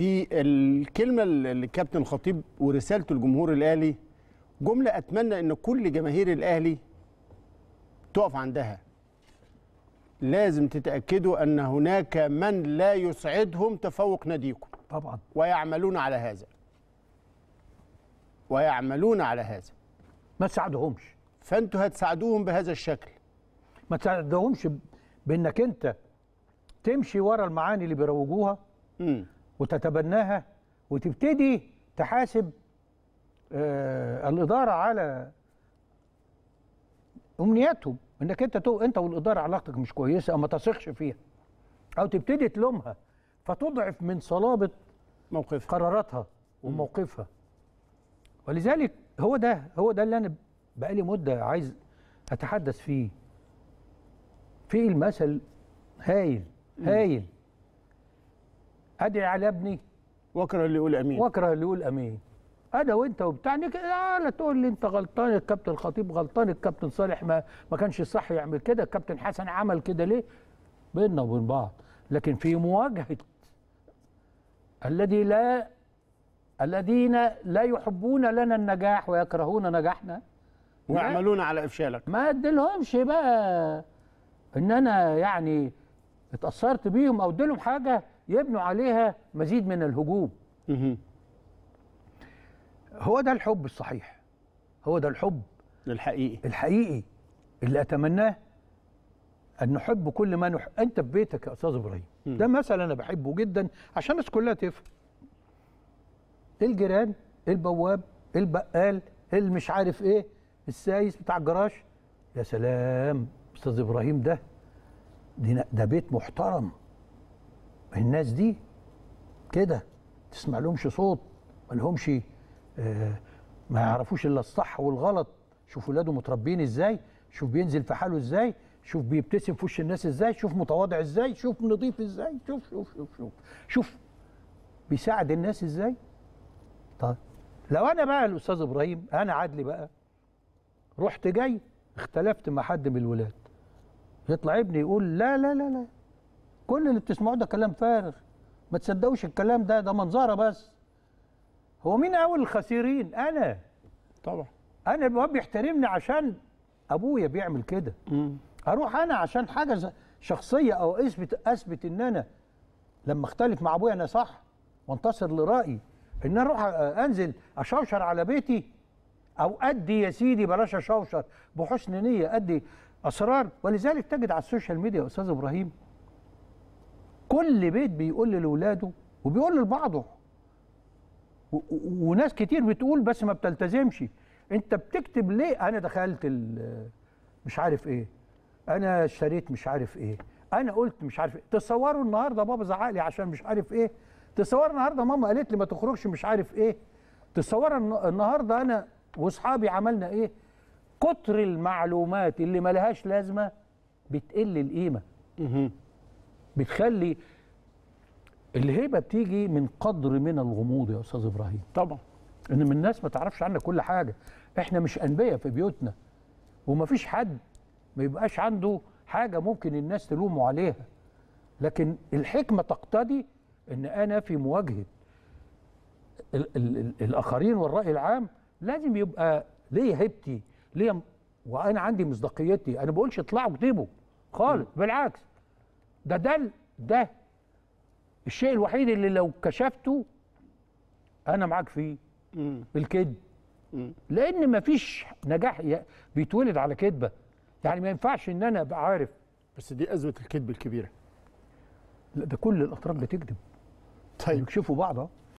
في الكلمه اللي كابتن الخطيب ورسالته لجمهور الاهلي جمله اتمنى ان كل جماهير الاهلي تقف عندها لازم تتاكدوا ان هناك من لا يسعدهم تفوق ناديكم طبعا ويعملون على هذا ويعملون على هذا ما تساعدهمش فانتوا هتساعدوهم بهذا الشكل ما تساعدهمش بانك انت تمشي ورا المعاني اللي بيروجوها وتتبناها وتبتدي تحاسب آه الإدارة على أمنياتهم إنك أنت تو أنت والإدارة علاقتك مش كويسة أو ما تثقش فيها أو تبتدي تلومها فتضعف من صلابة موقفها قراراتها وموقفها ولذلك هو ده هو ده اللي أنا بقالي مدة عايز أتحدث فيه في المثل هايل هايل ادعي على ابني واكره اللي يقول امين واكره اللي يقول امين انا وانت وبتاع لا تقول لي انت غلطان الكابتن خطيب غلطان الكابتن صالح ما ما كانش صح يعمل كده الكابتن حسن عمل كده ليه بيننا وبين بعض لكن في مواجهه الذي لا الذين لا يحبون لنا النجاح ويكرهون نجاحنا ويعملون على افشالك ما اديلهمش بقى ان انا يعني اتأثرت بيهم أو اديلهم حاجة يبنوا عليها مزيد من الهجوم هو ده الحب الصحيح هو ده الحب الحقيقي الحقيقي اللي أتمناه أن نحب كل ما نحب أنت في بيتك يا أستاذ إبراهيم ده مثلا أنا بحبه جدا عشان الناس كلها تفهم إيه الجيران إيه البواب إيه البقال المش عارف إيه السايس بتاع الجراج يا سلام أستاذ إبراهيم ده ده بيت محترم الناس دي كده تسمع لهمش صوت ما لهمش آه، ما يعرفوش الا الصح والغلط شوف ولاده متربيين ازاي شوف بينزل في حاله ازاي شوف بيبتسم في وش الناس ازاي شوف متواضع ازاي شوف نظيف ازاي شوف شوف شوف شوف شوف بيساعد الناس ازاي طيب لو انا بقى الاستاذ ابراهيم انا عدلي بقى رحت جاي اختلفت مع حد من الولاد يطلع ابني يقول لا لا لا لا كل اللي بتسمعوه ده كلام فارغ ما تصدقوش الكلام ده ده منظره بس هو مين اول الخسيرين انا طبعا انا الباب بيحترمني عشان ابويا بيعمل كده اروح انا عشان حاجه شخصيه او اثبت اثبت ان انا لما اختلف مع ابويا انا صح وانتصر لرايي ان انا اروح انزل اشوشر على بيتي او ادي يا سيدي بلاش اشوشر بحسن نيه ادي اسرار ولذلك تجد على السوشيال ميديا يا استاذ ابراهيم كل بيت بيقول لاولاده وبيقول لبعضه وناس كتير بتقول بس ما بتلتزمش انت بتكتب ليه انا دخلت مش عارف ايه انا اشتريت مش عارف ايه انا قلت مش عارف ايه تصوروا النهارده بابا زعق لي عشان مش عارف ايه تصوروا النهارده ماما قالت لي ما تخرجش مش عارف ايه تصوروا النهارده انا واصحابي عملنا ايه كتر المعلومات اللي ملهاش لازمة بتقل القيمة بتخلي الهيبة بتيجي من قدر من الغموض يا أستاذ إبراهيم طبعا إن من الناس ما تعرفش عنا كل حاجة إحنا مش أنبياء في بيوتنا ومفيش حد ما يبقاش عنده حاجة ممكن الناس تلومه عليها لكن الحكمة تقتضي إن أنا في مواجهة الـ الـ الـ الآخرين والرأي العام لازم يبقى ليه هيبتي ليه وانا عندي مصداقيتي انا ما بقولش اطلعوا اكذبوا خالص بالعكس ده ده ده الشيء الوحيد اللي لو كشفته انا معاك فيه الكذب لان مفيش نجاح بيتولد على كذبه يعني ما ينفعش ان انا ابقى عارف بس دي ازمه الكذب الكبيره لا ده كل الاطراف بتكذب طيب يكشفوا بعض آه.